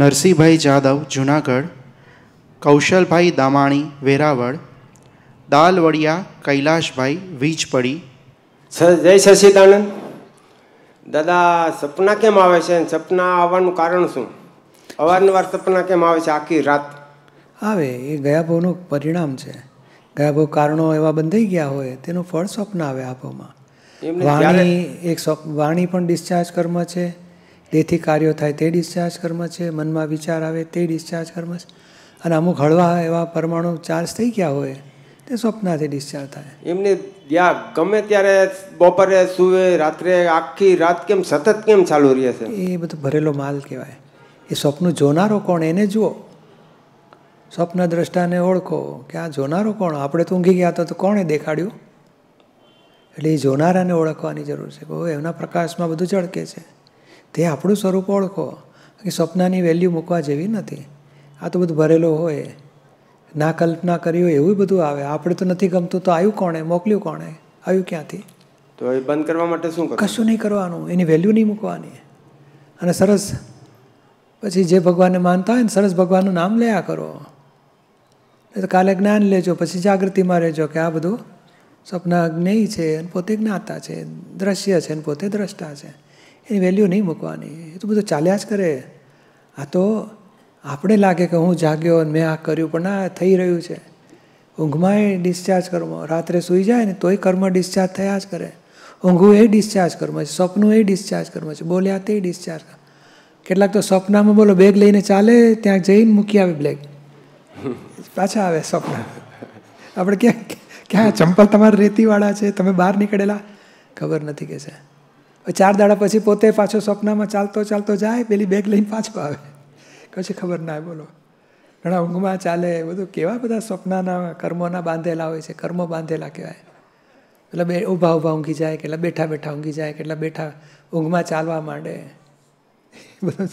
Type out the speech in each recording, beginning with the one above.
નરસિંહભાઈ જાદવ જુનાગઢ કૌશલભાઈ દામાણી વેરાવળ દાલવડિયા કૈલાશભાઈ વીજપડી જય સચિદાનંદ દાદા સપના કેમ આવે છે સપના આવવાનું કારણ શું અવારનવાર સપના કેમ આવે છે આખી રાત આવે એ ગયા ભાવનું પરિણામ છે ગયા ભાવ કારણો એવા બંધાઈ ગયા હોય તેનું ફળ સ્વપ્ન આવે આપોમાં વાણી એક વાણી પણ ડિસ્ચાર્જ કર્મ છે દેહથી કાર્યો થાય તે ડિસ્ચાર્જ કર્મ છે મનમાં વિચાર આવે તે ડિસ્ચાર્જ કર્મ છે અને અમુક હળવા એવા પરમાણુ ચાર્જ થઈ ગયા હોય તે સ્વપ્નાથી ડિસ્ચાર્જ થાય એમને ત્યાં ગમે ત્યારે બપોરે સુવે રાત્રે આખી રાત કેમ સતત કેમ ચાલુ રહે છે એ બધો ભરેલો માલ કહેવાય એ સ્વપ્ન જોનારો કોણ એને જુઓ સ્વપ્ન દ્રષ્ટાને ઓળખો કે આ જોનારો કોણ આપણે તો ઊંઘી ગયા તો કોણે દેખાડ્યું એટલે એ જોનારાને ઓળખવાની જરૂર છે એમના પ્રકાશમાં બધું ઝળકે છે તે આપણું સ્વરૂપ ઓળખો કે સ્વપ્નાની વેલ્યુ મૂકવા જેવી નથી આ તો બધું ભરેલો હોય ના કલ્પના કરી હોય એવું બધું આવે આપણે તો નથી ગમતું તો આવ્યું કોણે મોકલ્યું કોણે આવ્યું ક્યાંથી તો એ બંધ કરવા માટે શું કશું નહીં કરવાનું એની વેલ્યુ નહીં મૂકવાની અને સરસ પછી જે ભગવાનને માનતા હોય ને સરસ ભગવાનનું નામ લયા કરો તો કાલે જ્ઞાન લેજો પછી જાગૃતિમાં રહેજો કે આ બધું સપના જ્ઞેય છે અને પોતે જ્ઞાતા છે દ્રશ્ય છે અને પોતે દ્રષ્ટા છે એની વેલ્યુ નહીં મૂકવાની એ તો બધું ચાલ્યા જ કરે આ તો આપણે લાગે કે હું જાગ્યો અને મેં આ કર્યું પણ આ થઈ રહ્યું છે ઊંઘમાંય ડિસ્ચાર્જ કર્મ રાત્રે સૂઈ જાય ને તોય કર્મ ડિસ્ચાર્જ થયા જ કરે ઊંઘવું એ ડિસ્ચાર્જ કર્મ છે સપનું એ ડિસ્ચાર્જ કર્મ છે બોલ્યા તે ડિસ્ચાર્જ કેટલાક તો સપનામાં બોલો બેગ લઈને ચાલે ત્યાં જઈને મૂકી આવે બ્લેગ પાછા આવે સપના આપણે ક્યાં ક્યાં ચંપલ તમારા રેતીવાળા છે તમે બહાર નીકળેલા ખબર નથી કે છે ચાર દાડા પછી પોતે પાછો સપનામાં ચાલતો ચાલતો જાય પેલી બેગ લઈને પાછો આવે કશી ખબર ના બોલો ઘણા ઊંઘમાં ચાલે બધું કેવા બધા સપનાના કર્મોના બાંધેલા હોય છે કર્મો બાંધેલા કહેવાય એટલે બે ઊભા ઊભા ઊંઘી જાય કેટલા બેઠા બેઠા ઊંઘી જાય કેટલા બેઠા ઊંઘમાં ચાલવા માંડે બધું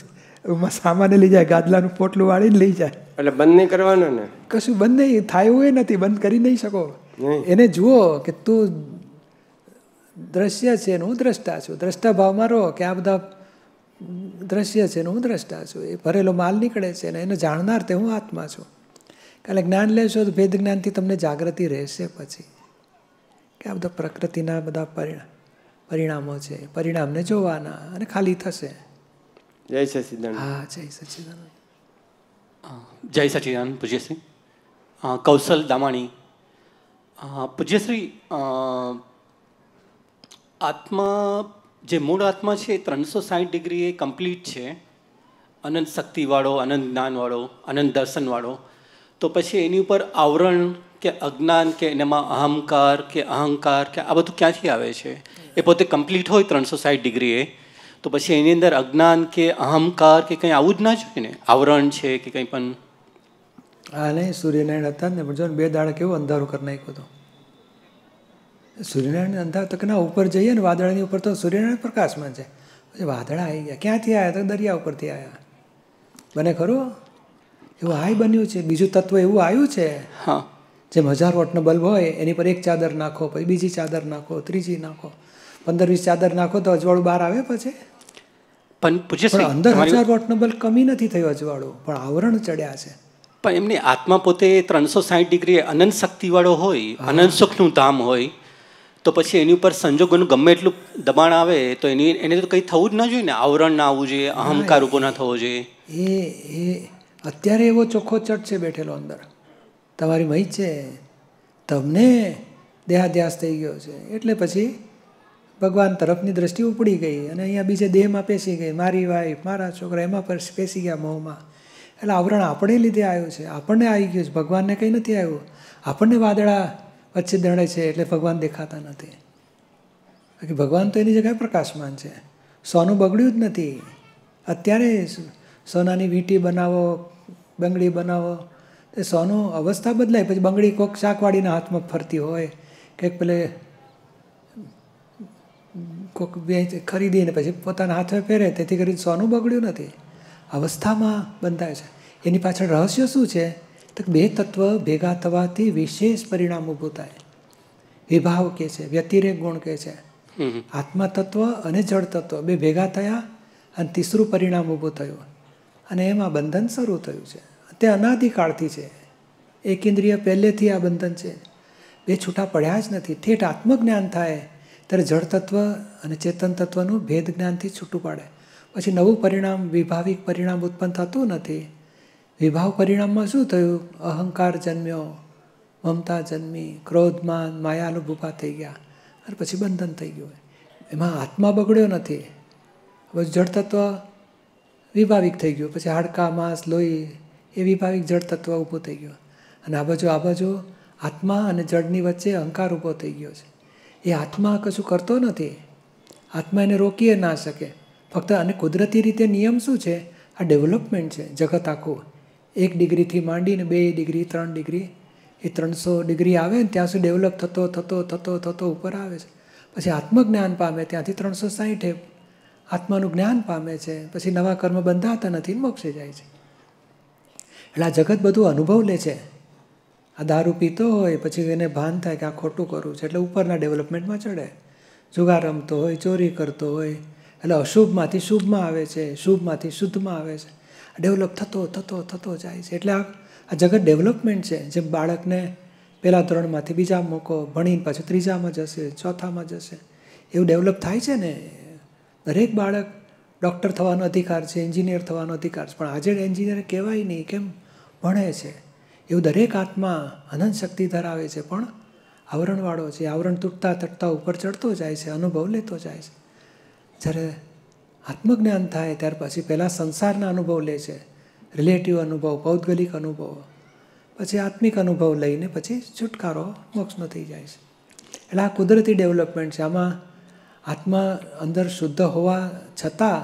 ઊંઘમાં સામાન લઈ જાય ગાદલાનું પોટલું વાળીને લઈ જાય એટલે બંધ નહીં કરવાનું ને કશું બંધ નહીં થાય એવું નથી બંધ કરી નહીં શકો એને જુઓ કે તું દ્રશ્ય છે ને હું દ્રષ્ટા છું દ્રષ્ટા ભાવમાં રહો કે આ બધા દ્રશ્ય છે ને હું દ્રષ્ટા છું એ ભરેલો માલ નીકળે છે ને એને જાણનાર તે હું આત્મા છું કાલે જ્ઞાન લેશો તો ભેદ જ્ઞાનથી તમને જાગૃતિ રહેશે પછી કે આ બધા પ્રકૃતિના બધા પરિણામ પરિણામો છે પરિણામને જોવાના અને ખાલી થશે જય સચિદાન હા જય સચિદાન જય સચિદાન પૂજ્યશ્રી કૌશલ દામાણી પૂજ્યશ્રી આત્મા જે મૂળ આત્મા છે એ ત્રણસો સાઠ ડિગ્રી એ કમ્પ્લીટ છે અનંત શક્તિવાળો અનંત જ્ઞાનવાળો અનંત દર્શનવાળો તો પછી એની ઉપર આવરણ કે અજ્ઞાન કે એનામાં અહંકાર કે અહંકાર કે આ બધું ક્યાંથી આવે છે એ પોતે કમ્પ્લીટ હોય ત્રણસો સાઠ ડિગ્રીએ તો પછી એની અંદર અજ્ઞાન કે અહંકાર કે કંઈ આવું જ ના જોઈએ ને આવરણ છે કે કંઈ પણ હા નહીં સૂર્યનારાયણ હતા ને પણ જો બે દાડા કેવું અંધારું કરી નાખ્યું હતું સૂર્યનારાયણ અંધા તકના ઉપર જઈએ ને વાદળાની ઉપર તો સૂર્યનારાયણ પ્રકાશમાં છે પછી વાદળા આવી ગયા ક્યાંથી આવ્યા તો દરિયા ઉપરથી આવ્યા બને ખરું એવું હાઈ બન્યું છે બીજું તત્વ એવું આવ્યું છે હા જેમ હજાર વોટનો બલ્બ હોય એની પર એક ચાદર નાખો પછી બીજી ચાદર નાખો ત્રીજી નાખો પંદર વીસ ચાદર નાખો તો અજવાળું બહાર આવે પછી પણ પૂછે અંદર હજાર વોટનો બલ્બ કમી નથી થયો અજવાળું પણ આવરણ ચડ્યા છે પણ એમની આત્મા પોતે ત્રણસો સાઠ ડિગ્રી અનંત શક્તિવાળો હોય અનંત સુખનું ધામ હોય તો પછી એની ઉપર સંજોગોનું ગમે એટલું દબાણ આવે તો એની એને તો કંઈ થવું જ ન જોઈએ ને આવરણ ના આવવું જોઈએ અહંકાર ઊભો ના થવો જોઈએ એ એ અત્યારે એવો ચોખ્ખો ચટ છે બેઠેલો અંદર તમારી મહી છે તમને દેહાધ્યાસ થઈ ગયો છે એટલે પછી ભગવાન તરફની દ્રષ્ટિ ઉપડી ગઈ અને અહીંયા બીજે દેહમાં પેસી ગઈ મારી વાઈફ મારા છોકરા એમાં પર પેસી ગયા મોંમાં એટલે આવરણ આપણે લીધે આવ્યું છે આપણને આવી ગયું છે ભગવાનને કંઈ નથી આવ્યું આપણને વાદળા વચ્ચે દણે છે એટલે ભગવાન દેખાતા નથી બાકી ભગવાન તો એની જગ્યાએ પ્રકાશમાન છે સોનું બગડ્યું જ નથી અત્યારે સોનાની વીંટી બનાવો બંગડી બનાવો એ સોનું અવસ્થા બદલાય પછી બંગડી કોઈક શાકવાડીના હાથમાં ફરતી હોય કંઈક પેલે કોઈક વેચ ખરીદીને પછી પોતાના હાથમાં પહેરે તેથી કરીને સોનું બગડ્યું નથી અવસ્થામાં બંધાય છે એની પાછળ રહસ્ય શું છે બે તત્વ ભેગા થવાથી વિશેષ પરિણામ ઊભું થાય વિભાવ કે છે વ્યતિરેક ગુણ કે છે આત્મા તત્વ અને જળ તત્વ બે ભેગા થયા અને તીસરું પરિણામ ઊભું થયું અને એમાં બંધન શરૂ થયું છે તે અનાદિકાળથી છે એક ઇન્દ્રિય પહેલેથી આ બંધન છે બે છૂટા પડ્યા જ નથી ઠેઠ આત્મજ્ઞાન થાય ત્યારે જળ તત્વ અને ચેતન તત્વનું ભેદ જ્ઞાનથી છૂટું પાડે પછી નવું પરિણામ વિભાવિક પરિણામ ઉત્પન્ન થતું નથી વિભાવ પરિણામમાં શું થયું અહંકાર જન્મ્યો મમતા જન્મી ક્રોધમાન માયાલુભ ઊભા થઈ ગયા અને પછી બંધન થઈ ગયું એમાં આત્મા બગડ્યો નથી હવે જડતત્વ વિભાવિક થઈ ગયું પછી હાડકા માંસ લોહી એ વિભાવિક જડતત્વ ઊભું થઈ ગયું અને આ બાજુ આ બાજુ આત્મા અને જડની વચ્ચે અહંકાર ઊભો થઈ ગયો છે એ આત્મા કશું કરતો નથી આત્મા એને રોકીએ ના શકે ફક્ત અને કુદરતી રીતે નિયમ શું છે આ ડેવલપમેન્ટ છે જગત આખું એક ડિગ્રીથી માંડીને બે ડિગ્રી ત્રણ ડિગ્રી એ ત્રણસો ડિગ્રી આવે ને ત્યાં સુધી ડેવલપ થતો થતો થતો થતો ઉપર આવે છે પછી આત્મજ્ઞાન પામે ત્યાંથી ત્રણસો સાહીઠે આત્માનું જ્ઞાન પામે છે પછી નવા કર્મ બંધાતા નથી મોક્ષે જાય છે એટલે આ જગત બધું અનુભવ લે છે આ દારૂ પીતો હોય પછી એને ભાન થાય કે આ ખોટું કરું છે એટલે ઉપરના ડેવલપમેન્ટમાં ચડે જુગાર રમતો હોય ચોરી કરતો હોય એટલે અશુભમાંથી શુભમાં આવે છે શુભમાંથી શુદ્ધમાં આવે છે ડેવલપ થતો થતો થતો જાય છે એટલે આ આ જગત ડેવલપમેન્ટ છે જેમ બાળકને પહેલાં ધોરણમાંથી બીજા મોકો ભણીને પાછું ત્રીજામાં જશે ચોથામાં જશે એવું ડેવલપ થાય છે ને દરેક બાળક ડૉક્ટર થવાનો અધિકાર છે એન્જિનિયર થવાનો અધિકાર છે પણ આજે એન્જિનિયર કહેવાય નહીં કેમ ભણે છે એવું દરેક આત્મા અનંત શક્તિ ધરાવે છે પણ આવરણવાળો છે આવરણ તૂટતા તટતા ઉપર ચડતો જાય છે અનુભવ લેતો જાય છે જ્યારે આત્મજ્ઞાન થાય ત્યાર પછી પહેલાં સંસારના અનુભવ લે છે રિલેટિવ અનુભવ ભૌદ્ગલિક અનુભવ પછી આત્મિક અનુભવ લઈને પછી છુટકારો મોક્ષનો થઈ જાય છે એટલે આ કુદરતી ડેવલપમેન્ટ છે આમાં આત્મા અંદર શુદ્ધ હોવા છતાં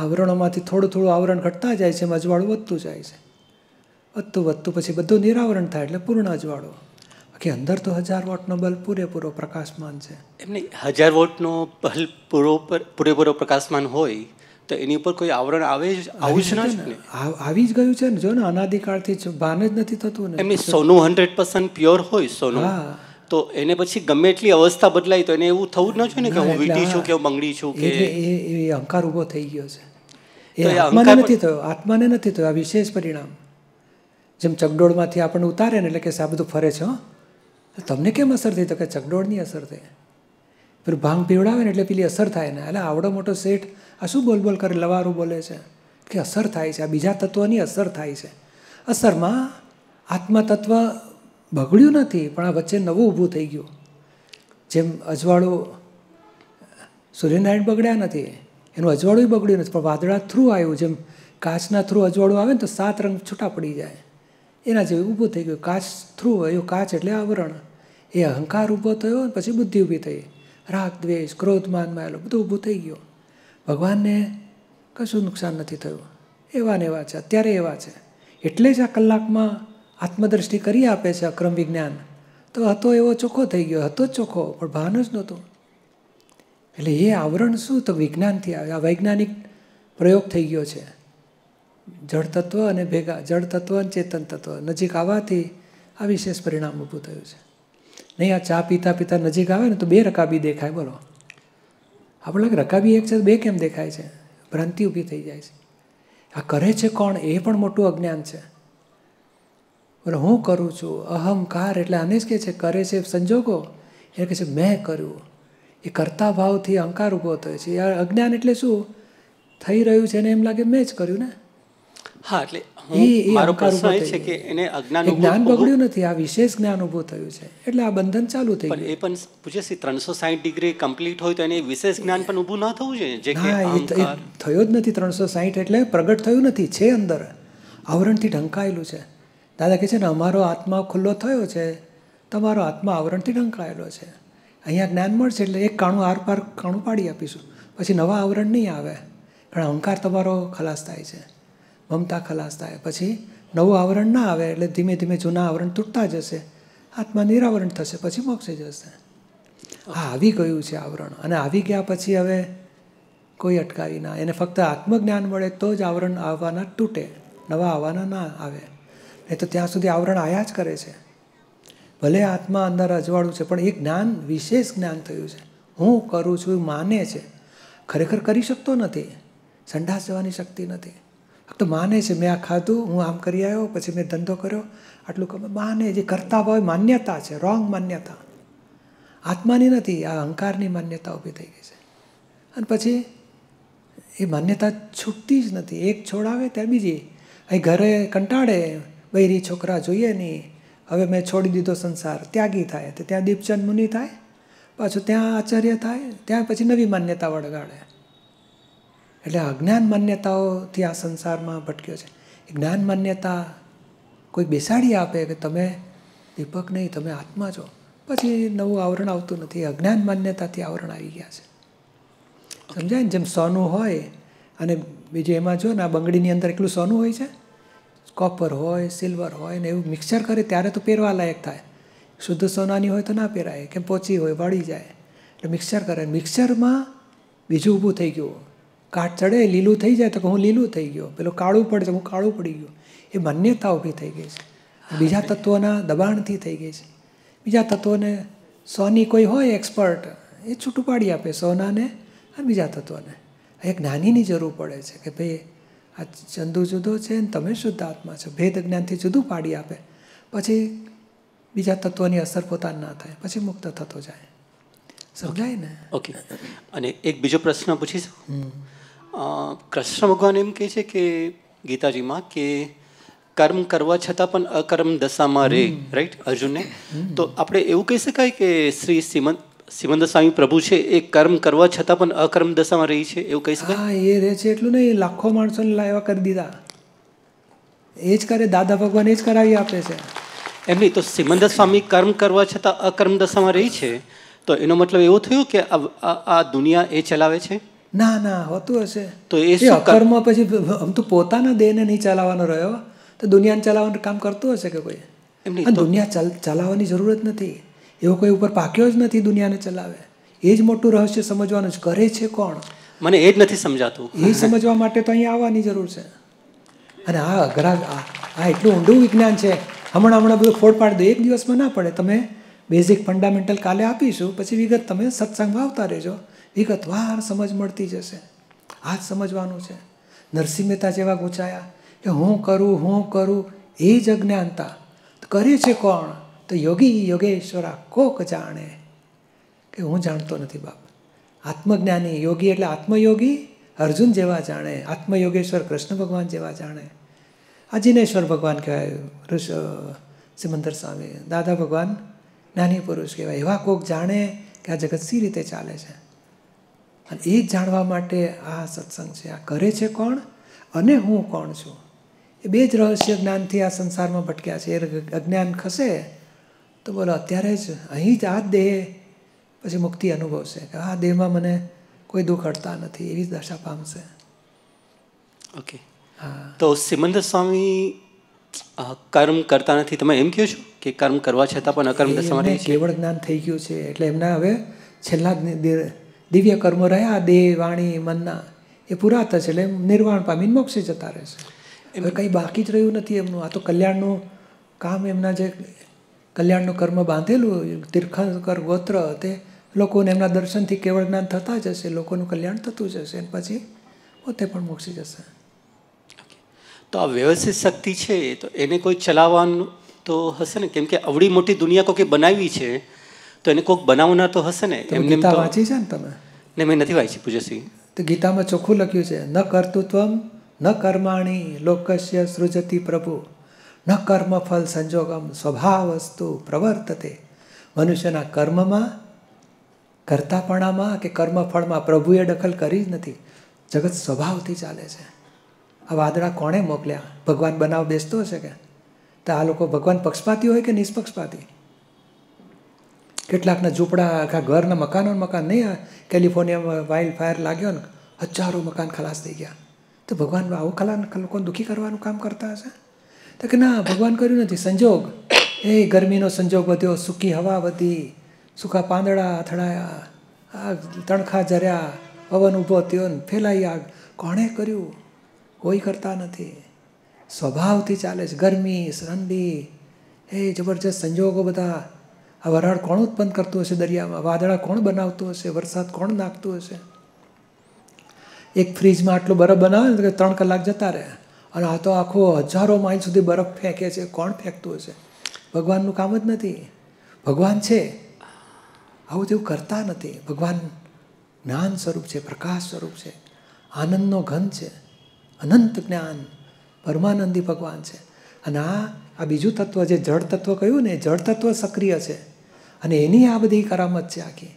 આવરણોમાંથી થોડું થોડું આવરણ ઘટતા જાય છે એમાં અજવાળું વધતું જાય છે વધતું વધતું પછી બધું નિરાવરણ થાય એટલે પૂર્ણ અજવાળું કે અંદર તો હજાર વોટનો બલ્બ પૂરેપૂરો પ્રકાશમાન છે એમને હજાર વોટનો બલ્બ પૂરો પૂરેપૂરો પ્રકાશમાન હોય તો એની ઉપર કોઈ આવરણ આવે જ આવું જ ને આવી જ ગયું છે ને જો ને અનાદિકાળથી ભાન જ નથી થતું ને એમની સોનું હંડ્રેડ પર્સન્ટ પ્યોર હોય સોનું તો એને પછી ગમે એટલી અવસ્થા બદલાય તો એને એવું થવું જ ન જોઈએ ને કે હું વીટી છું કે બંગડી છું કે એ અહંકાર ઊભો થઈ ગયો છે એ આત્માને નથી થયો આત્માને નથી થયો આ વિશેષ પરિણામ જેમ ચકડોળમાંથી આપણને ઉતારે ને એટલે કે આ બધું ફરે છે હો તમને કેમ અસર થઈ તો કે ચકડોળની અસર થઈ પેલું ભાંગ પીવડાવે ને એટલે પેલી અસર થાય ને એટલે આવડો મોટો શેઠ આ શું બોલબોલ કરે લવારું બોલે છે કે અસર થાય છે આ બીજા તત્વોની અસર થાય છે અસરમાં આત્મતત્વ બગડ્યું નથી પણ આ વચ્ચે નવું ઊભું થઈ ગયું જેમ અજવાળું સૂર્યનારાયણ બગડ્યા નથી એનું અજવાળું બગડ્યું નથી પણ વાદળા થ્રુ આવ્યું જેમ કાચના થ્રુ અજવાળું આવે ને તો સાત રંગ છૂટા પડી જાય એના જેવું ઊભું થઈ ગયું કાચ થ્રુ આવ્યું કાચ એટલે આવરણ એ અહંકાર ઊભો થયો અને પછી બુદ્ધિ ઊભી થઈ રાગ દ્વેષ ક્રોધ માન માયેલો બધું ઊભું થઈ ગયું ભગવાનને કશું નુકસાન નથી થયું એવા ને એવા છે અત્યારે એવા છે એટલે જ આ કલાકમાં આત્મદ્રષ્ટિ કરી આપે છે અક્રમ વિજ્ઞાન તો હતો એવો ચોખ્ખો થઈ ગયો હતો જ ચોખ્ખો પણ ભાન જ નહોતું એટલે એ આવરણ શું તો વિજ્ઞાનથી આવે આ વૈજ્ઞાનિક પ્રયોગ થઈ ગયો છે જળ અને ભેગા જળ અને ચેતન તત્વ નજીક આવવાથી આ વિશેષ પરિણામ ઊભું થયું છે નહીં આ ચા પીતા પીતા નજીક આવે ને તો બે રકાબી દેખાય બોલો આપણે લાગે રકાબી એક છે બે કેમ દેખાય છે ભ્રાંતિ ઊભી થઈ જાય છે આ કરે છે કોણ એ પણ મોટું અજ્ઞાન છે બોલે હું કરું છું અહંકાર એટલે આને જ કહે છે કરે છે સંજોગો એ કહે છે મેં કર્યું એ કરતા ભાવથી અહંકાર ઊભો થયો છે યાર અજ્ઞાન એટલે શું થઈ રહ્યું છે ને એમ લાગે મેં જ કર્યું ને હા એટલે મારો પ્રશ્ન એ છે કે જ્ઞાન બગડ્યું નથી આ વિશેષ જ્ઞાન ઊભું થયું છે એટલે આ બંધન ચાલુ થઈ એ પણ ત્રણસો સાહીઠ ડિગ્રી કમ્પ્લીટ હોય તો એને વિશેષ જ્ઞાન પણ ઊભું ન થવું જોઈએ જે કે થયો જ નથી ત્રણસો સાહીઠ એટલે પ્રગટ થયું નથી છે અંદર આવરણથી ઢંકાયેલું છે દાદા કહે છે ને અમારો આત્મા ખુલ્લો થયો છે તમારો આત્મા આવરણથી ઢંકાયેલો છે અહીંયા જ્ઞાન મળશે એટલે એક કાણું આરપાર કાણું પાડી આપીશું પછી નવા આવરણ નહીં આવે પણ અહંકાર તમારો ખલાસ થાય છે મમતા ખલાસ થાય પછી નવું આવરણ ના આવે એટલે ધીમે ધીમે જૂના આવરણ તૂટતા જશે આત્મા નિરાવરણ થશે પછી મોક્ષે જશે હા આવી ગયું છે આવરણ અને આવી ગયા પછી હવે કોઈ અટકાવી ના એને ફક્ત આત્મજ્ઞાન મળે તો જ આવરણ આવવાના તૂટે નવા આવવાના ના આવે એ તો ત્યાં સુધી આવરણ આયા જ કરે છે ભલે આત્મા અંદર અજવાળું છે પણ એ જ્ઞાન વિશેષ જ્ઞાન થયું છે હું કરું છું માને છે ખરેખર કરી શકતો નથી સંડાસ જવાની શક્તિ નથી આમ તો માને છે મેં આ ખાધું હું આમ કરી આવ્યો પછી મેં ધંધો કર્યો આટલું કમે માને જે કરતા હોય માન્યતા છે રોંગ માન્યતા આત્માની નથી આ અહંકારની માન્યતા ઊભી થઈ ગઈ છે અને પછી એ માન્યતા છૂટતી જ નથી એક છોડાવે ત્યાં બીજી અહીં ઘરે કંટાળે બૈરી છોકરા જોઈએ નહીં હવે મેં છોડી દીધો સંસાર ત્યાગી થાય તો ત્યાં દીપચંદ મુનિ થાય પાછું ત્યાં આચાર્ય થાય ત્યાં પછી નવી માન્યતા વળગાડે એટલે અજ્ઞાન માન્યતાઓથી આ સંસારમાં ભટક્યો છે જ્ઞાન માન્યતા કોઈ બેસાડી આપે કે તમે દીપક નહીં તમે આત્મા છો પછી નવું આવરણ આવતું નથી અજ્ઞાન માન્યતાથી આવરણ આવી ગયા છે સમજાય ને જેમ સોનું હોય અને બીજું એમાં જો ને આ બંગડીની અંદર એટલું સોનું હોય છે કોપર હોય સિલ્વર હોય ને એવું મિક્સર કરે ત્યારે તો પહેરવા લાયક થાય શુદ્ધ સોનાની હોય તો ના પહેરાય કેમ પોચી હોય વળી જાય એટલે મિક્સર કરે મિક્સરમાં બીજું ઊભું થઈ ગયું કાટ ચડે લીલું થઈ જાય તો હું લીલું થઈ ગયો પેલું કાળું પડે તો હું કાળું પડી ગયો એ માન્યતા ઊભી થઈ ગઈ છે બીજા તત્વોના દબાણથી થઈ ગઈ છે બીજા તત્વોને સોની કોઈ હોય એક્સપર્ટ એ છૂટું પાડી આપે સોનાને અને બીજા તત્વોને એક જ્ઞાનીની જરૂર પડે છે કે ભાઈ આ ચંદુ જુદો છે ને તમે શુદ્ધ આત્મા છો ભેદ જ્ઞાનથી જુદું પાડી આપે પછી બીજા તત્વોની અસર પોતાને ના થાય પછી મુક્ત થતો જાય સમજાય ને ઓકે અને એક બીજો પ્રશ્ન પૂછીશ કૃષ્ણ ભગવાન એમ કહે છે કે ગીતાજીમાં કે કર્મ કરવા છતાં પણ અકર્મ દશામાં રે રાઈટ અર્જુનને તો આપણે એવું કહી શકાય કે શ્રી શ્રીમંત સિમંદ સ્વામી પ્રભુ છે એ કર્મ કરવા છતાં પણ અકર્મ દશામાં રહી છે એવું કહી શકાય એ રહે છે એટલું નહીં લાખો માણસોને લાવ્યા કરી દીધા એ જ કરે દાદા ભગવાન એ જ કરાવી આપે છે એમ નહીં તો સિમંદ સ્વામી કર્મ કરવા છતાં અકર્મ દશામાં રહી છે તો એનો મતલબ એવો થયો કે આ દુનિયા એ ચલાવે છે ના ના હોતું હશે તો એ કર્મ પછી આમ તો પોતાના દેહને નહીં ચલાવવાનો રહ્યો તો દુનિયાને ચલાવવાનું કામ કરતું હશે કે કોઈ એમની દુનિયા ચલાવવાની જરૂર જ નથી એવો કોઈ ઉપર પાક્યો જ નથી દુનિયાને ચલાવે એ જ મોટું રહસ્ય સમજવાનું જ કરે છે કોણ મને એ જ નથી સમજાતું એ સમજવા માટે તો અહીંયા આવવાની જરૂર છે અને આ અઘરા આ એટલું ઊંડું વિજ્ઞાન છે હમણાં હમણાં બધું ફોડ પાડી દો એક દિવસમાં ના પડે તમે બેઝિક ફંડામેન્ટલ કાલે આપીશું પછી વિગત તમે સત્સંગમાં આવતા રહેજો વિગતવાર સમજ મળતી જશે આ જ સમજવાનું છે નરસિંહ મહેતા જેવા ગૂંચાયા કે હું કરું હું કરું એ જ અજ્ઞાનતા તો કરે છે કોણ તો યોગી યોગેશ્વરા કોક જાણે કે હું જાણતો નથી બાપ આત્મજ્ઞાની યોગી એટલે આત્મયોગી અર્જુન જેવા જાણે આત્મયોગેશ્વર કૃષ્ણ ભગવાન જેવા જાણે આ ભગવાન કહેવાય સિમંદર સ્વામી દાદા ભગવાન જ્ઞાની પુરુષ કહેવાય એવા કોક જાણે કે આ જગત સી રીતે ચાલે છે અને એ જાણવા માટે આ સત્સંગ છે આ કરે છે કોણ અને હું કોણ છું એ બે જ રહસ્ય જ્ઞાનથી આ સંસારમાં ભટક્યા છે એ અજ્ઞાન ખસે તો બોલો અત્યારે જ અહીં જ આ દેહ પછી મુક્તિ અનુભવશે કે આ દેહમાં મને કોઈ દુઃખ હડતા નથી એવી જ દશા પામશે ઓકે હા તો સિમંદર સ્વામી કર્મ કરતા નથી તમે એમ કહો છો કે કર્મ કરવા છતાં પણ અકર્મ દશામાં કેવળ જ્ઞાન થઈ ગયું છે એટલે એમના હવે છેલ્લા દિવ્ય કર્મો રહ્યા દેહ વાણી મનના એ પૂરા થશે એટલે નિર્વાણ પામીને મોક્ષે જતા રહેશે હવે કંઈ બાકી જ રહ્યું નથી એમનું આ તો કલ્યાણનું કામ એમના જે કલ્યાણનું કર્મ બાંધેલું તીર્થંકર ગોત્ર તે લોકોને એમના દર્શનથી કેવળ જ્ઞાન થતા જશે લોકોનું કલ્યાણ થતું જશે અને પછી પોતે પણ મોક્ષી જશે તો આ વ્યવસ્થિત શક્તિ છે તો એને કોઈ ચલાવવાનું તો હશે ને કેમ કે અવડી મોટી દુનિયા કોઈ બનાવી છે તો એને કોઈક બનાવના તો હશે ને એમ ગીતા વાંચી છે ને તમે ને મેં નથી વાંચી પૂજ્યસિંહ તો ગીતામાં ચોખ્ખું લખ્યું છે ન કર્તૃત્વમ ન કર્માણી લોકસ્ય સૃજતિ પ્રભુ ન કર્મ ફલ સંજોગમ સ્વભાવ વસ્તુ પ્રવર્તતે મનુષ્યના કર્મમાં કર્તાપણામાં કે કર્મફળમાં પ્રભુએ દખલ કરી જ નથી જગત સ્વભાવથી ચાલે છે આ વાદળા કોણે મોકલ્યા ભગવાન બનાવ બેસતો હશે કે તો આ લોકો ભગવાન પક્ષપાતી હોય કે નિષ્પક્ષપાતી કેટલાકના ઝૂંપડા આખા ઘરના મકાનો મકાન નહીં કેલિફોર્નિયામાં વાઇલ્ડ ફાયર લાગ્યો ને હજારો મકાન ખલાસ થઈ ગયા તો ભગવાન આવું ખલાન લોકોને દુઃખી કરવાનું કામ કરતા હશે તો કે ના ભગવાન કર્યું નથી સંજોગ એ ગરમીનો સંજોગ વધ્યો સૂકી હવા વધી સૂકા પાંદડા અથડાયા આગ તણખા જર્યા પવન ઊભો થયો ને ફેલાઈ આગ કોણે કર્યું કોઈ કરતા નથી સ્વભાવથી ચાલે છે ગરમી ઠંડી એ જબરજસ્ત સંજોગો બધા આ વરાળ કોણ ઉત્પન્ન કરતું હશે દરિયામાં વાદળા કોણ બનાવતું હશે વરસાદ કોણ નાખતું હશે એક ફ્રીજમાં આટલો બરફ બનાવે ને ત્રણ કલાક જતા રહે અને આ તો આખો હજારો માઇલ સુધી બરફ ફેંકે છે કોણ ફેંકતું હશે ભગવાનનું કામ જ નથી ભગવાન છે આવું તેવું કરતા નથી ભગવાન જ્ઞાન સ્વરૂપ છે પ્રકાશ સ્વરૂપ છે આનંદનો ઘન છે અનંત જ્ઞાન પરમાનંદી ભગવાન છે અને આ આ બીજું તત્વ જે જળ તત્વ કહ્યું ને જળ તત્વ સક્રિય છે અને એની આ બધી કરામત છે આખી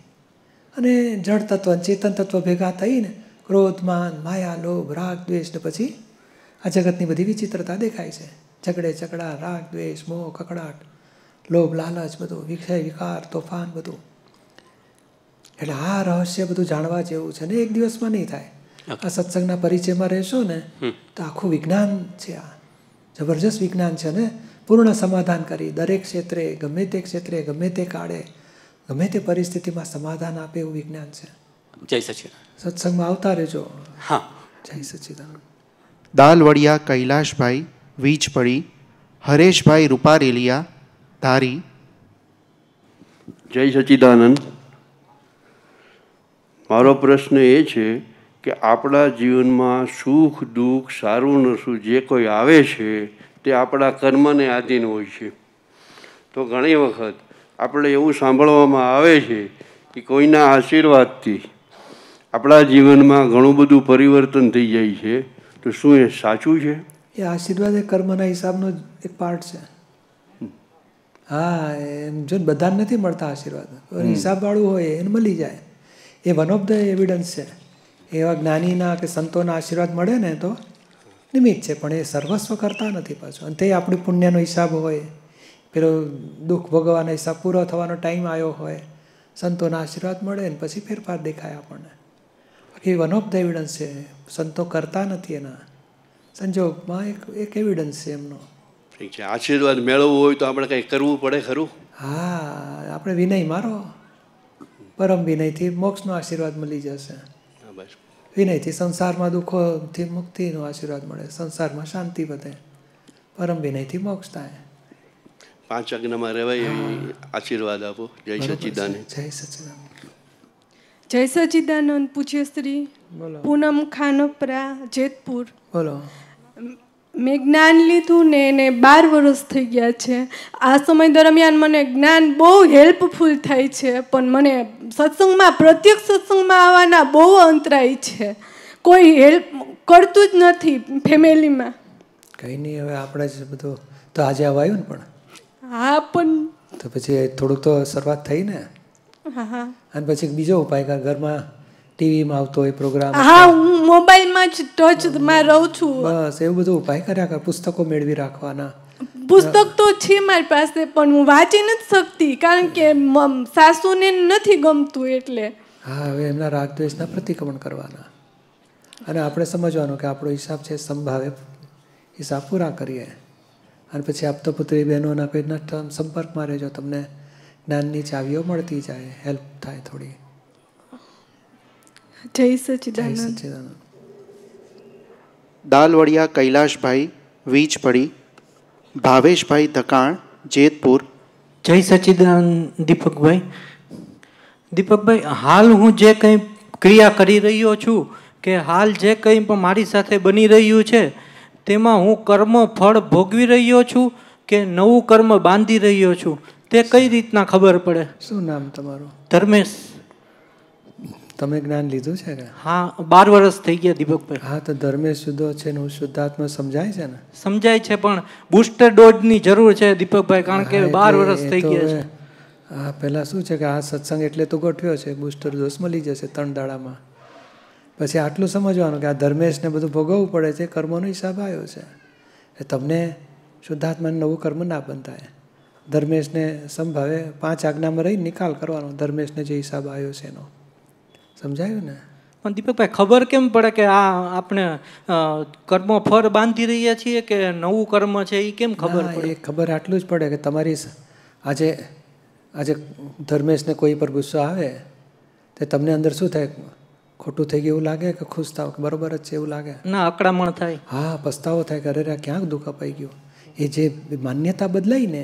અને જળ તત્વ ચેતન તત્વ ભેગા થઈને ક્રોધ માન માયા લોભ રાગ દ્વેષ ને પછી આ જગતની બધી વિચિત્રતા દેખાય છે ઝઘડે ઝઘડા રાગ દ્વેષ મોહ કકડાટ લોભ લાલચ બધું વિક્ષય વિકાર તોફાન બધું એટલે આ રહસ્ય બધું જાણવા જેવું છે ને એક દિવસમાં નહીં થાય આ સત્સંગના પરિચયમાં રહેશો ને તો આખું વિજ્ઞાન છે આ જબરજસ્ત વિજ્ઞાન છે ને પૂર્ણ સમાધાન કરી દરેક ક્ષેત્રે ગમે તે ક્ષેત્રે ગમે તે કાળે ગમે તે પરિસ્થિતિમાં સમાધાન આપે એવું વિજ્ઞાન છે જય સચિદ સત્સંગમાં આવતા રહેજો હા જય સચિદાનંદ દાલવડિયા કૈલાશભાઈ વીજપડી હરેશભાઈ રૂપારેલિયા ધારી જય સચિદાનંદ મારો પ્રશ્ન એ છે કે આપણા જીવનમાં સુખ દુઃખ સારું નશું જે કોઈ આવે છે તે આપણા કર્મને આધીન હોય છે તો ઘણી વખત આપણે એવું સાંભળવામાં આવે છે કે કોઈના આશીર્વાદથી આપણા જીવનમાં ઘણું બધું પરિવર્તન થઈ જાય છે તો શું એ સાચું છે એ આશીર્વાદ એ કર્મના હિસાબનો એક પાર્ટ છે હા એમ જો બધાને નથી મળતા આશીર્વાદ હિસાબવાળું હોય એને મળી જાય એ વન ઓફ ધ એવિડન્સ છે એવા જ્ઞાનીના કે સંતોના આશીર્વાદ મળે ને તો નિમિત્ત છે પણ એ સર્વસ્વ કરતા નથી પાછું અને તે આપણી પુણ્યનો હિસાબ હોય પેલો દુઃખ ભોગવવાનો હિસાબ પૂરો થવાનો ટાઈમ આવ્યો હોય સંતોના આશીર્વાદ મળે ને પછી ફેરફાર દેખાય આપણને બાકી વન ઓફ ધ એવિડન્સ છે સંતો કરતા નથી એના સંજોગમાં એક એક એવિડન્સ છે એમનો ઠીક છે આશીર્વાદ મેળવવો હોય તો આપણે કંઈ કરવું પડે ખરું હા આપણે વિનય મારો પરમ વિનયથી મોક્ષનો આશીર્વાદ મળી જશે વિનયથી સંસારમાં દુઃખોથી મુક્તિનો આશીર્વાદ મળે સંસારમાં શાંતિ વધે પરમ વિનયથી મોક્ષ થાય પાંચ આજ્ઞામાં રહેવાય આશીર્વાદ આપો જય સચિદાન જય સચિદાન જય સચિદાનંદ પૂજ્ય સ્ત્રી પૂનમ ખાનપરા જેતપુર બોલો મેં જ્ઞાન લીધું ને એને બાર વર્ષ થઈ ગયા છે આ સમય દરમિયાન મને જ્ઞાન બહુ હેલ્પફુલ થાય છે પણ મને સત્સંગમાં પ્રત્યક્ષ સત્સંગમાં આવવાના બહુ અંતરાય છે કોઈ હેલ્પ કરતું જ નથી ફેમિલીમાં કંઈ નહીં હવે આપણે જ બધું તો આજે આવ્યું ને પણ હા પણ તો પછી થોડુંક તો શરૂઆત થઈ ને હા અને પછી બીજો ઉપાય ઘરમાં ટીવીમાં આવતો હોય પ્રોગ્રામ હા હું મોબાઈલમાં જ ટચમાં રહું છું બસ એવું બધું ઉપાય કર્યા કર પુસ્તકો મેળવી રાખવાના પુસ્તક તો છે મારી પાસે પણ હું વાંચી નથી શકતી કારણ કે સાસુને નથી ગમતું એટલે હા હવે એમના રાગદ્વેષના પ્રતિક્રમણ કરવાના અને આપણે સમજવાનું કે આપણો હિસાબ છે સંભાવે હિસાબ પૂરા કરીએ અને પછી આપતો પુત્રી બહેનોના કોઈના સંપર્કમાં રહેજો તમને જ્ઞાનની ચાવીઓ મળતી જાય હેલ્પ થાય થોડી જય સચિદાનંદ દાલવડિયા કૈલાશભાઈ વીજપડી ભાવેશભાઈ ધકાણ જેતપુર જય સચિદાનંદ દીપકભાઈ દીપકભાઈ હાલ હું જે કંઈ ક્રિયા કરી રહ્યો છું કે હાલ જે કંઈ પણ મારી સાથે બની રહ્યું છે તેમાં હું કર્મ ફળ ભોગવી રહ્યો છું કે નવું કર્મ બાંધી રહ્યો છું તે કઈ રીતના ખબર પડે શું નામ તમારું ધર્મેશ તમે જ્ઞાન લીધું છે કે હા બાર વર્ષ થઈ ગયા દીપકભાઈ હા તો ધર્મેશ શુદ્ધો છે ને હું શુદ્ધાત્મા સમજાય છે ને સમજાય છે પણ બુસ્ટર ડોઝની જરૂર છે દીપકભાઈ કારણ કે બાર વર્ષ થઈ ગયા છે હા પહેલાં શું છે કે આ સત્સંગ એટલે તો ગોઠવ્યો છે બુસ્ટર ડોઝ મળી જશે ત્રણ દાડામાં પછી આટલું સમજવાનું કે આ ધર્મેશને બધું ભોગવવું પડે છે કર્મોનો હિસાબ આવ્યો છે એ તમને શુદ્ધાત્માને નવું કર્મ ના બંધાય ધર્મેશને સંભાવે પાંચ આજ્ઞામાં રહી નિકાલ કરવાનો ધર્મેશને જે હિસાબ આવ્યો છે એનો સમજાયું ને પણ દીપકભાઈ ખબર કેમ પડે કે આ આપણે કર્મ ફર બાંધી રહ્યા છીએ કે નવું કર્મ છે એ કેમ ખબર પડે ખબર આટલું જ પડે કે તમારી આજે આજે ધર્મેશને કોઈ પર ગુસ્સો આવે તે તમને અંદર શું થાય ખોટું થઈ ગયું એવું લાગે કે ખુશ થાવ બરોબર જ છે એવું લાગે ના અકળામણ થાય હા પસ્તાવો થાય કે અરે ક્યાંક દુઃખ અપાઈ ગયું એ જે માન્યતા બદલાઈ ને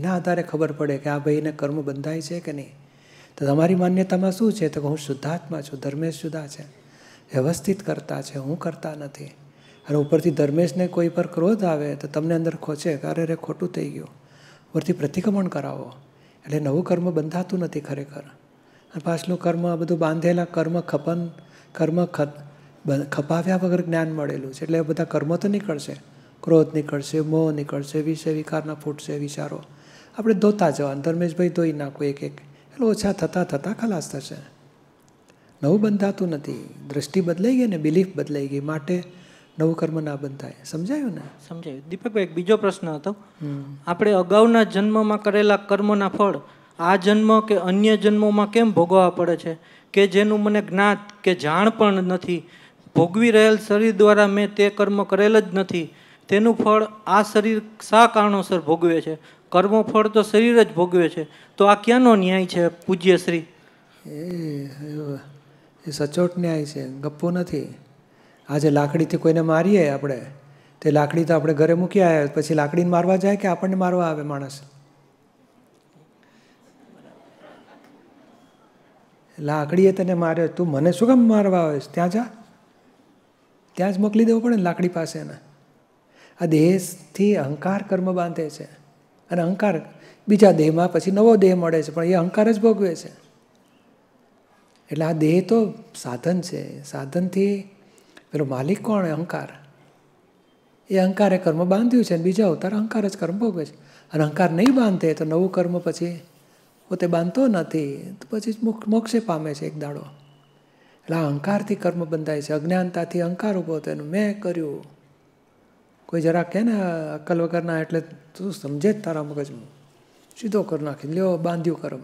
એના આધારે ખબર પડે કે આ ભાઈને કર્મ બંધાય છે કે નહીં તો તમારી માન્યતામાં શું છે તો હું શુદ્ધાત્મા છું ધર્મેશ જુદા છે વ્યવસ્થિત કરતા છે હું કરતા નથી અને ઉપરથી ધર્મેશને કોઈ પર ક્રોધ આવે તો તમને અંદર ખોચે અરે રે ખોટું થઈ ગયું ઉપરથી પ્રતિક્રમણ કરાવો એટલે નવું કર્મ બંધાતું નથી ખરેખર અને પાછલું કર્મ આ બધું બાંધેલા કર્મ ખપન કર્મ ખત ખપાવ્યા વગર જ્ઞાન મળેલું છે એટલે બધા કર્મો તો નીકળશે ક્રોધ નીકળશે મોહ નીકળશે વિષય વિકારના ફૂટશે વિચારો આપણે ધોતા જવાનું ધર્મેશભાઈ ધોઈ નાખો એક એક એટલે ઓછા થતાં થતાં ખલાસ થશે નવું બંધાતું નથી દ્રષ્ટિ બદલાઈ ગઈ ને બિલીફ બદલાઈ ગઈ માટે નવું કર્મ ના બંધાય સમજાયું ને સમજાયું દીપકભાઈ એક બીજો પ્રશ્ન હતો આપણે અગાઉના જન્મમાં કરેલા કર્મના ફળ આ જન્મ કે અન્ય જન્મોમાં કેમ ભોગવવા પડે છે કે જેનું મને જ્ઞાત કે જાણ પણ નથી ભોગવી રહેલ શરીર દ્વારા મેં તે કર્મ કરેલ જ નથી તેનું ફળ આ શરીર શા કારણોસર ભોગવે છે કર્મો ફળ તો શરીર જ ભોગવે છે તો આ ક્યાંનો ન્યાય છે પૂજ્ય શ્રી એ સચોટ ન્યાય છે ગપ્પો નથી આજે લાકડીથી કોઈને મારીએ આપણે તે લાકડી તો આપણે ઘરે મૂકી આવ્યા પછી લાકડીને મારવા જાય કે આપણને મારવા આવે માણસ લાકડીએ તને માર્યો તું મને શું કામ મારવા આવે ત્યાં જા ત્યાં જ મોકલી દેવું પડે ને લાકડી પાસે એને આ દેહથી અહંકાર કર્મ બાંધે છે અને અહંકાર બીજા દેહમાં પછી નવો દેહ મળે છે પણ એ અહંકાર જ ભોગવે છે એટલે આ દેહ તો સાધન છે સાધનથી પેલો માલિક કોણ અહંકાર એ અહંકારે કર્મ બાંધ્યું છે અને બીજા અવતાર અહંકાર જ કર્મ ભોગવે છે અને અહંકાર નહીં બાંધે તો નવું કર્મ પછી પોતે બાંધતો નથી તો પછી મોક્ષે પામે છે એક દાડો એટલે આ અહંકારથી કર્મ બંધાય છે અજ્ઞાનતાથી અહંકાર ઉભો થયો મેં કર્યું કોઈ જરા કહે ને અક્કલ વગરના એટલે તું સમજે જ તારા મગજમાં સીધો કરી નાખી લ્યો બાંધ્યું કરમ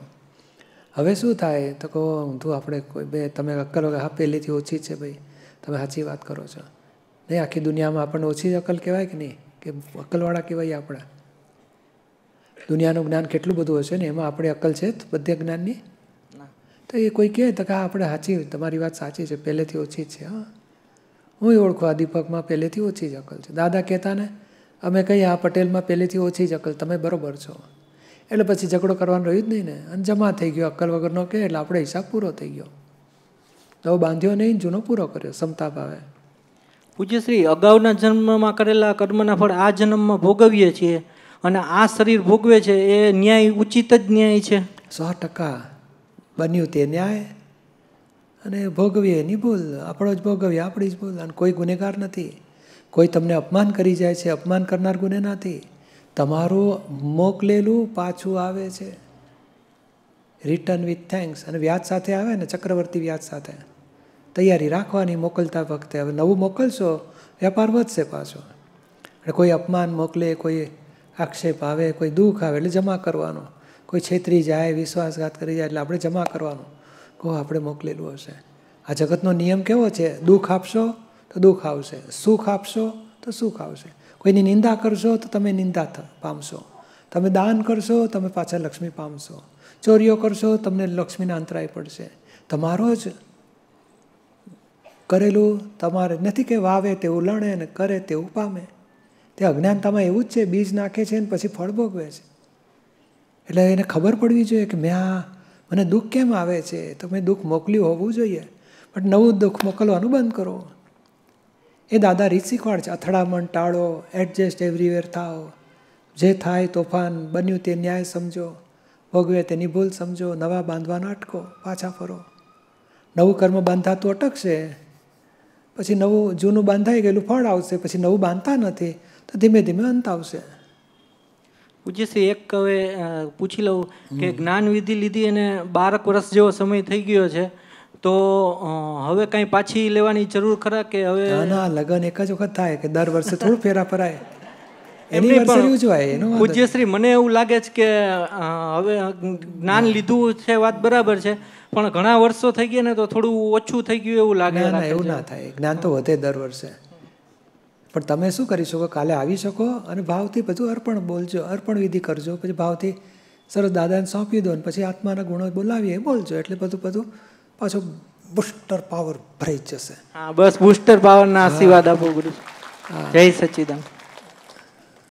હવે શું થાય તો કહો ઊંધું આપણે કોઈ બે તમે અક્કલ વગર હા પહેલેથી ઓછી છે ભાઈ તમે સાચી વાત કરો છો નહીં આખી દુનિયામાં આપણને ઓછી અક્કલ કહેવાય કે નહીં કે અક્કલવાળા કહેવાય આપણા દુનિયાનું જ્ઞાન કેટલું બધું હશે ને એમાં આપણે અક્કલ છે બધે જ્ઞાનની તો એ કોઈ કહે તો કે આપણે સાચી તમારી વાત સાચી છે પહેલેથી ઓછી જ છે હા હું ઓળખું આ દીપકમાં પહેલેથી ઓછી જ અકલ છે દાદા કહેતા ને અમે કહીએ આ પટેલમાં પહેલેથી ઓછી જ અકલ તમે બરોબર છો એટલે પછી ઝઘડો કરવાનું રહ્યું જ નહીં ને અને જમા થઈ ગયો અક્કલ વગરનો કે એટલે આપણો હિસાબ પૂરો થઈ ગયો તો બાંધ્યો નહીં જૂનો પૂરો કર્યો સમતા ભાવે પૂજ્યશ્રી અગાઉના જન્મમાં કરેલા કર્મના ફળ આ જન્મમાં ભોગવીએ છીએ અને આ શરીર ભોગવે છે એ ન્યાય ઉચિત જ ન્યાય છે સો ટકા બન્યું તે ન્યાય અને ભોગવીએ એની ભૂલ આપણો જ ભોગવીએ આપણી જ ભૂલ અને કોઈ ગુનેગાર નથી કોઈ તમને અપમાન કરી જાય છે અપમાન કરનાર ગુને નથી તમારું મોકલેલું પાછું આવે છે રિટર્ન વિથ થેન્ક્સ અને વ્યાજ સાથે આવે ને ચક્રવર્તી વ્યાજ સાથે તૈયારી રાખવાની મોકલતા વખતે હવે નવું મોકલશો વેપાર વધશે પાછો એટલે કોઈ અપમાન મોકલે કોઈ આક્ષેપ આવે કોઈ દુઃખ આવે એટલે જમા કરવાનું કોઈ છેતરી જાય વિશ્વાસઘાત કરી જાય એટલે આપણે જમા કરવાનું ઓ આપણે મોકલેલું હશે આ જગતનો નિયમ કેવો છે દુઃખ આપશો તો દુઃખ આવશે સુખ આપશો તો સુખ આવશે કોઈની નિંદા કરશો તો તમે નિંદા પામશો તમે દાન કરશો તમે પાછા લક્ષ્મી પામશો ચોરીઓ કરશો તમને લક્ષ્મીના અંતરાય પડશે તમારો જ કરેલું તમારે નથી કે વાવે તેવું લણે અને કરે તેવું પામે તે અજ્ઞાનતામાં એવું જ છે બીજ નાખે છે ને પછી ફળ ભોગવે છે એટલે એને ખબર પડવી જોઈએ કે મેં આ મને દુઃખ કેમ આવે છે તો મેં દુઃખ મોકલ્યું હોવું જોઈએ બટ નવું દુઃખ મોકલવાનું બંધ કરો એ દાદા રીત શીખવાડ છે અથડામણ ટાળો એડજસ્ટ એવરીવેર થાઓ જે થાય તોફાન બન્યું તે ન્યાય સમજો ભોગવે તેની ભૂલ સમજો નવા બાંધવાના અટકો પાછા ફરો નવું કર્મ બાંધાતું અટકશે પછી નવું જૂનું બાંધાઈ ગયેલું ફળ આવશે પછી નવું બાંધતા નથી તો ધીમે ધીમે અંત આવશે પૂજ્યશ્રી એક હવે પૂછી લઉં કે જ્ઞાન વિધિ લીધી અને બારક વર્ષ જેવો સમય થઈ ગયો છે તો હવે કઈ પાછી લેવાની જરૂર ખરા કે હવે ના લગ્ન એક જ વખત થાય કે દર વર્ષે થોડું ફેરા ફરાય પૂજ્યશ્રી મને એવું લાગે છે કે હવે જ્ઞાન લીધું છે વાત બરાબર છે પણ ઘણા વર્ષો થઈ ગયા ને તો થોડું ઓછું થઈ ગયું એવું લાગે એવું ના થાય જ્ઞાન તો વધે દર વર્ષે પણ તમે શું કરી શકો કાલે આવી શકો અને ભાવથી બધું અર્પણ બોલજો અર્પણ વિધિ કરજો પછી ભાવથી સરસ દાદાને સોંપી દો ને પછી આત્માના ગુણો બોલાવીએ બોલજો એટલે બધું બધું પાછો બુસ્ટર પાવર ભરાઈ જશે હા બસ બુસ્ટર પાવરના આશીર્વાદ આપો ગુરુ જય સચ્ચિદાન